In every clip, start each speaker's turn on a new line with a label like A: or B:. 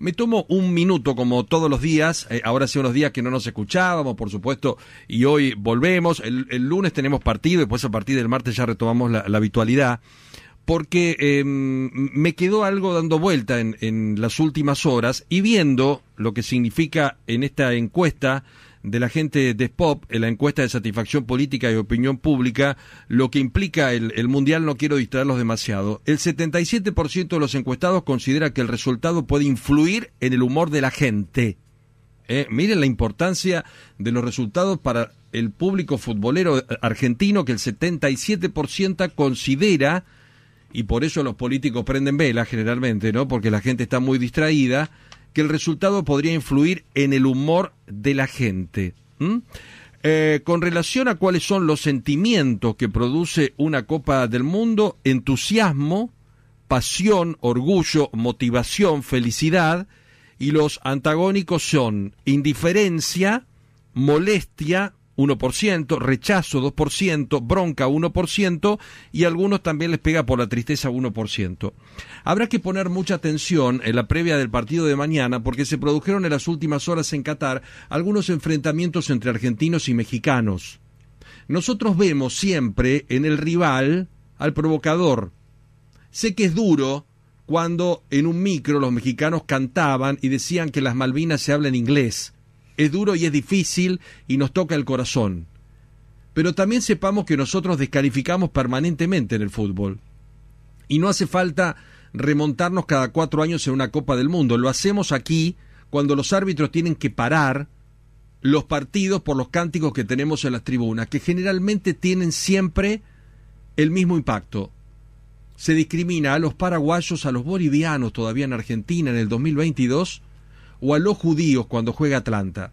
A: Me tomo un minuto, como todos los días. Eh, ahora hace unos días que no nos escuchábamos, por supuesto, y hoy volvemos. El, lunes tenemos partido, después pues a partir del martes ya retomamos la, habitualidad. Porque em, me quedó algo dando vuelta en las últimas horas y viendo lo que significa en esta encuesta de la gente de Spop en la encuesta de satisfacción política y opinión pública, lo que implica el, Mundial, no quiero distraerlos demasiado. El 77% de los encuestados considera que el resultado puede influir en el humor de la gente. Eh, miren la importancia de los resultados para el público futbolero argentino, que el 77% considera, y por eso los políticos prenden vela generalmente, ¿no? Porque la gente está muy distraída que el resultado podría influir en el humor de la gente. Eh, con relación a cuáles son los sentimientos que produce una Copa del Mundo, entusiasmo, pasión, orgullo, motivación, felicidad, y los antagónicos son indiferencia, molestia, 1%, rechazo 2%, bronca 1% y algunos también les pega por la tristeza 1%. Habrá que poner mucha atención en la previa del partido de mañana porque se produjeron en las últimas horas en Qatar algunos enfrentamientos entre argentinos y mexicanos. Nosotros vemos siempre en el rival al provocador. Sé que es duro cuando en un micro los mexicanos cantaban y decían que las Malvinas se hablan inglés es duro y es difícil y nos toca el corazón. Pero también sepamos que nosotros descalificamos permanentemente en el fútbol. Y no hace falta remontarnos cada cuatro años en una Copa del Mundo. Lo hacemos aquí cuando los árbitros tienen que parar los partidos por los cánticos que tenemos en las tribunas, que generalmente tienen siempre el mismo impacto. Se discrimina a los paraguayos, a los bolivianos todavía en Argentina en el 2022 o a los judíos cuando juega Atlanta.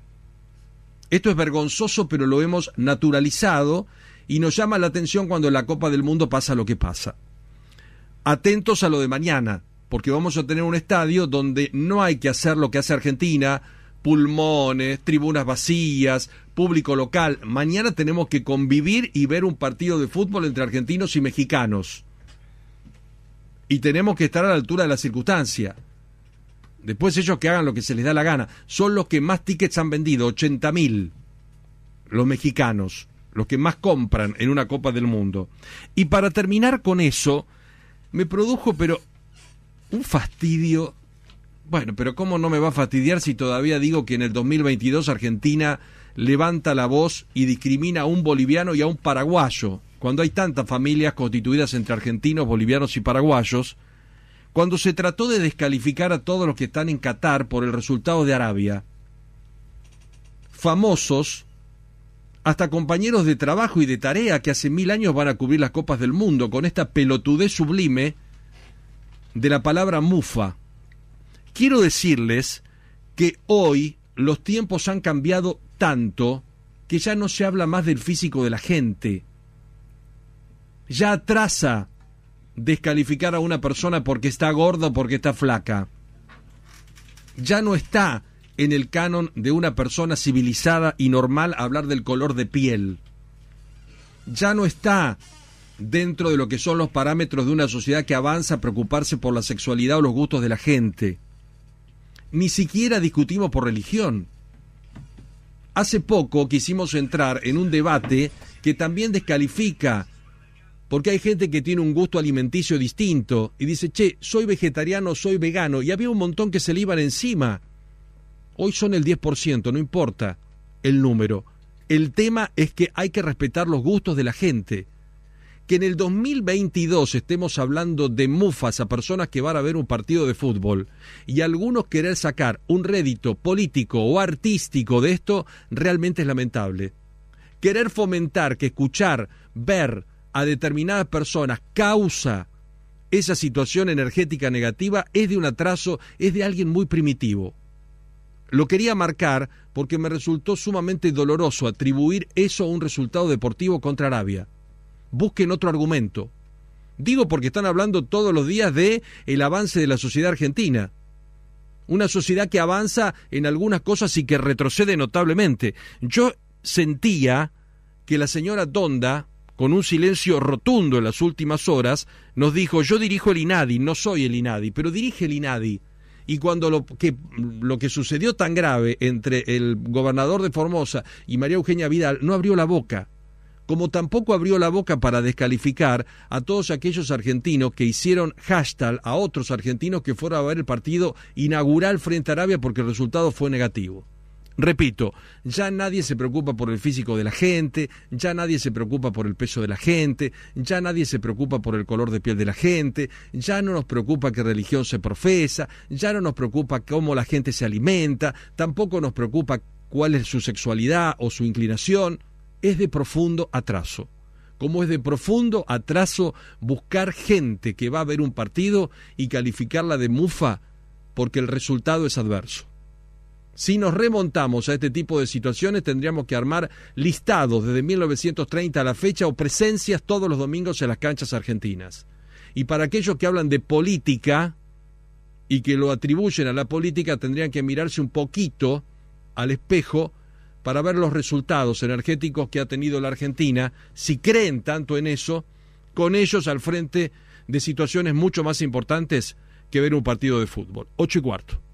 A: Esto es vergonzoso, pero lo hemos naturalizado y nos llama la atención cuando en la Copa del Mundo pasa lo que pasa. Atentos a lo de mañana, porque vamos a tener un estadio donde no hay que hacer lo que hace Argentina, pulmones, tribunas vacías, público local. Mañana tenemos que convivir y ver un partido de fútbol entre argentinos y mexicanos. Y tenemos que estar a la altura de la circunstancia. Después ellos que hagan lo que se les da la gana. Son los que más tickets han vendido, mil los mexicanos, los que más compran en una Copa del Mundo. Y para terminar con eso, me produjo, pero un fastidio. Bueno, pero ¿cómo no me va a fastidiar si todavía digo que en el 2022 Argentina levanta la voz y discrimina a un boliviano y a un paraguayo? Cuando hay tantas familias constituidas entre argentinos, bolivianos y paraguayos, cuando se trató de descalificar a todos los que están en Qatar por el resultado de Arabia, famosos, hasta compañeros de trabajo y de tarea que hace mil años van a cubrir las copas del mundo con esta pelotudez sublime de la palabra mufa. Quiero decirles que hoy los tiempos han cambiado tanto que ya no se habla más del físico de la gente. Ya atrasa descalificar a una persona porque está gorda o porque está flaca. Ya no está en el canon de una persona civilizada y normal hablar del color de piel. Ya no está dentro de lo que son los parámetros de una sociedad que avanza a preocuparse por la sexualidad o los gustos de la gente. Ni siquiera discutimos por religión. Hace poco quisimos entrar en un debate que también descalifica porque hay gente que tiene un gusto alimenticio distinto y dice, che, soy vegetariano, soy vegano. Y había un montón que se le iban encima. Hoy son el 10%, no importa el número. El tema es que hay que respetar los gustos de la gente. Que en el 2022 estemos hablando de mufas a personas que van a ver un partido de fútbol y algunos querer sacar un rédito político o artístico de esto realmente es lamentable. Querer fomentar que escuchar, ver, a determinadas personas causa esa situación energética negativa es de un atraso, es de alguien muy primitivo. Lo quería marcar porque me resultó sumamente doloroso atribuir eso a un resultado deportivo contra Arabia. Busquen otro argumento. Digo porque están hablando todos los días de el avance de la sociedad argentina. Una sociedad que avanza en algunas cosas y que retrocede notablemente. Yo sentía que la señora Donda, con un silencio rotundo en las últimas horas, nos dijo, yo dirijo el INADI, no soy el INADI, pero dirige el INADI. Y cuando lo que, lo que sucedió tan grave entre el gobernador de Formosa y María Eugenia Vidal, no abrió la boca, como tampoco abrió la boca para descalificar a todos aquellos argentinos que hicieron hashtag a otros argentinos que fueron a ver el partido inaugural frente a Arabia porque el resultado fue negativo. Repito, ya nadie se preocupa por el físico de la gente, ya nadie se preocupa por el peso de la gente, ya nadie se preocupa por el color de piel de la gente, ya no nos preocupa qué religión se profesa, ya no nos preocupa cómo la gente se alimenta, tampoco nos preocupa cuál es su sexualidad o su inclinación. Es de profundo atraso como es de profundo atraso buscar gente que va a ver un partido y calificarla de mufa porque el resultado es adverso. Si nos remontamos a este tipo de situaciones, tendríamos que armar listados desde 1930 a la fecha o presencias todos los domingos en las canchas argentinas. Y para aquellos que hablan de política y que lo atribuyen a la política, tendrían que mirarse un poquito al espejo para ver los resultados energéticos que ha tenido la Argentina, si creen tanto en eso, con ellos al frente de situaciones mucho más importantes que ver un partido de fútbol. Ocho y cuarto.